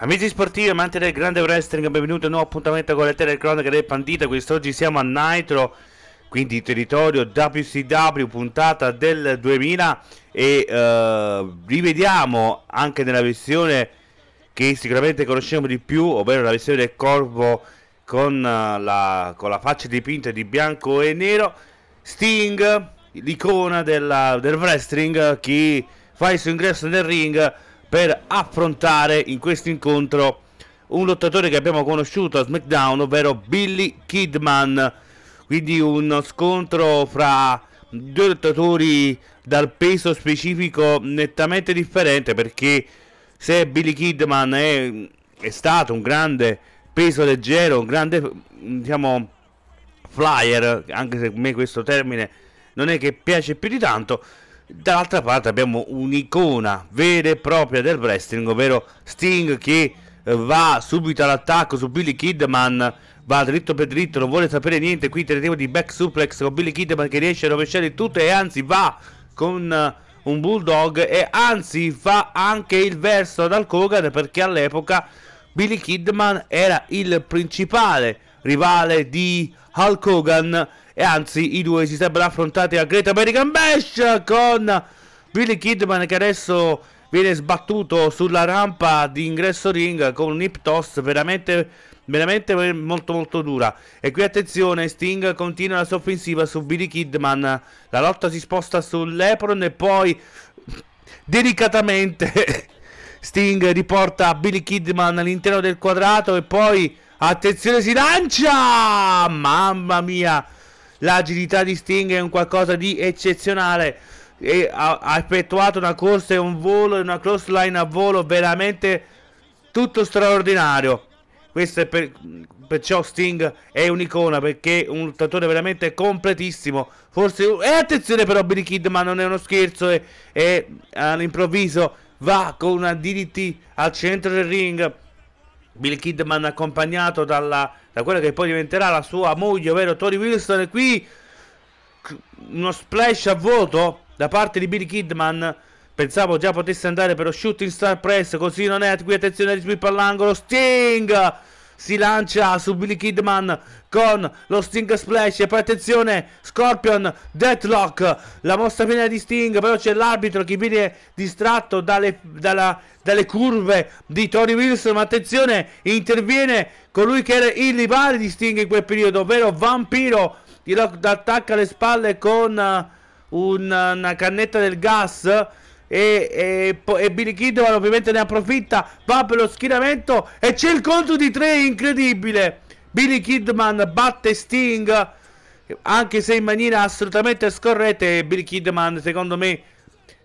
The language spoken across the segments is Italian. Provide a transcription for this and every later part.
Amici sportivi, amanti del grande wrestling, benvenuti a un nuovo appuntamento con le telecronache del Pandita. Quest'oggi siamo a Nitro, quindi territorio WCW, puntata del 2000 e eh, rivediamo anche nella versione che sicuramente conosciamo di più, ovvero la versione del corvo con eh, la, con la faccia dipinta di bianco e nero. Sting, l'icona della, del wrestling, che fa il suo ingresso nel ring per affrontare in questo incontro un lottatore che abbiamo conosciuto a SmackDown, ovvero Billy Kidman. Quindi uno scontro fra due lottatori dal peso specifico nettamente differente perché se Billy Kidman è, è stato un grande peso leggero, un grande diciamo flyer, anche se a me questo termine non è che piace più di tanto, dall'altra parte abbiamo un'icona vera e propria del wrestling, ovvero Sting che eh, va subito all'attacco su Billy Kidman, va dritto per dritto, non vuole sapere niente, qui tentativo di back suplex con Billy Kidman che riesce a rovesciare il tutto e anzi va con eh, un bulldog e anzi fa anche il verso ad Hulk Hogan perché all'epoca Billy Kidman era il principale rivale di Hulk Hogan e anzi i due si sarebbero affrontati a Great American Bash con Billy Kidman che adesso viene sbattuto sulla rampa di ingresso ring con un hip toss veramente, veramente molto molto dura e qui attenzione Sting continua la sua offensiva su Billy Kidman la lotta si sposta sull'Epron e poi delicatamente Sting riporta Billy Kidman all'interno del quadrato e poi Attenzione, si lancia! Mamma mia! L'agilità di Sting è un qualcosa di eccezionale. E ha, ha, effettuato una corsa e un volo e una cross line a volo veramente tutto straordinario. Questo è per, perciò Sting è un'icona perché è un lottatore veramente completissimo. Forse e attenzione però Billy Kid, ma non è uno scherzo e, e all'improvviso va con una DDT al centro del ring Bill Kidman accompagnato dalla, da quella che poi diventerà la sua moglie, ovvero Tori Wilson. E qui uno splash a vuoto da parte di Bill Kidman. Pensavo già potesse andare per lo shooting star press, così non è. Qui attenzione, Sweep all'angolo. Sting! si lancia su Billy Kidman con lo Sting Splash e poi attenzione Scorpion Deathlock la mossa piena di Sting però c'è l'arbitro che viene distratto dalle, dalla, dalle curve di Tony Wilson ma attenzione interviene colui che era il rivale di Sting in quel periodo ovvero Vampiro gli attacca alle spalle con uh, una cannetta del gas e, e, e Billy Kidman ovviamente ne approfitta, va per lo schieramento e c'è il conto di tre incredibile. Billy Kidman batte Sting anche se in maniera assolutamente scorretta e Billy Kidman secondo me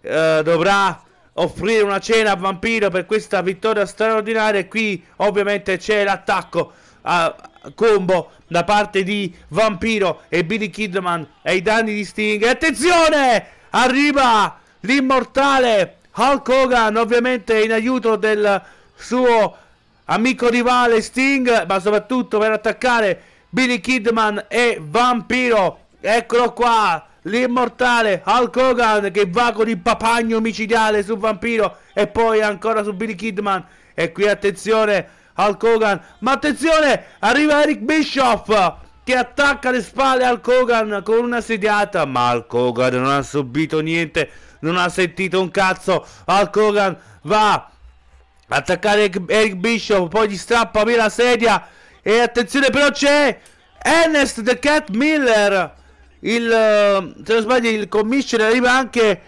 eh, dovrà offrire una cena a Vampiro per questa vittoria straordinaria e qui ovviamente c'è l'attacco a combo da parte di Vampiro e Billy Kidman e i danni di Sting attenzione arriva l'immortale Hulk Hogan, ovviamente in aiuto del suo amico rivale Sting, ma soprattutto per attaccare Billy Kidman e Vampiro. Eccolo qua, l'immortale Hulk Hogan che va con il papagno micidiale su Vampiro e poi ancora su Billy Kidman. E qui attenzione Hulk Hogan, ma attenzione, arriva Eric Bischoff che attacca le spalle al Kogan con una sediata, ma al Kogan non ha subito niente, non ha sentito un cazzo, al Kogan va attaccare Eric Bishop, poi gli strappa via la sedia e attenzione però c'è Ernest The Cat Miller, il, se non sbaglio il commissioner arriva anche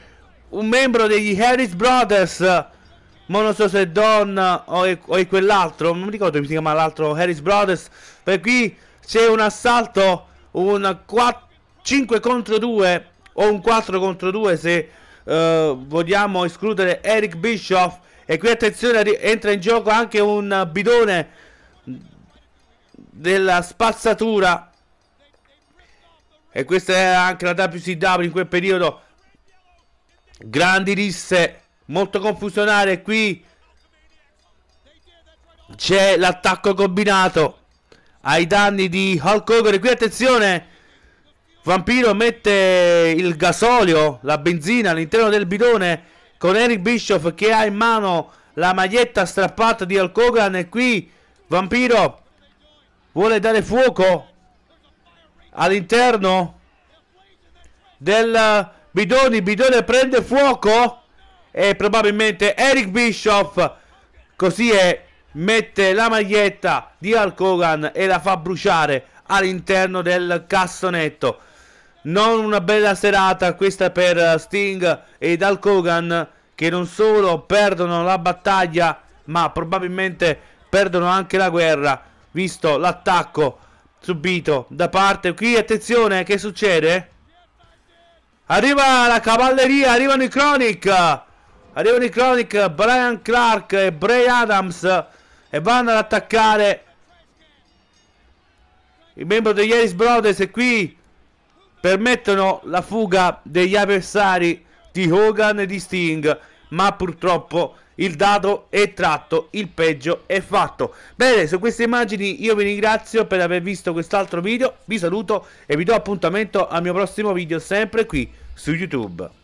un membro degli Harris Brothers, ma non so se è Don o, è, o è quell'altro, non mi ricordo come si chiama l'altro Harris Brothers, per qui se un assalto, un 4, 5 contro 2 o un 4 contro 2 se eh, vogliamo escludere Eric Bischoff. E qui attenzione, entra in gioco anche un bidone della spazzatura. E questa era anche la WCW in quel periodo. Grandi risse, molto confusionarie. Qui c'è l'attacco combinato ai danni di Hulk Hogan. Qui attenzione, Vampiro mette il gasolio, la benzina all'interno del bidone con Eric Bischoff che ha in mano la maglietta strappata di Hulk Hogan e qui Vampiro vuole dare fuoco all'interno del bidone, il bidone prende fuoco e probabilmente Eric Bischoff così è mette la maglietta di Hulk Hogan e la fa bruciare all'interno del cassonetto. Non una bella serata questa per Sting ed Hulk Hogan che non solo perdono la battaglia ma probabilmente perdono anche la guerra visto l'attacco subito da parte qui attenzione che succede arriva la cavalleria arrivano i Chronic arrivano i Chronic Brian Clark e Bray Adams e vanno ad attaccare il membro degli Harris Brothers e qui permettono la fuga degli avversari di Hogan e di Sting ma purtroppo il dato è tratto, il peggio è fatto. Bene, su queste immagini io vi ringrazio per aver visto quest'altro video, vi saluto e vi do appuntamento al mio prossimo video sempre qui su YouTube.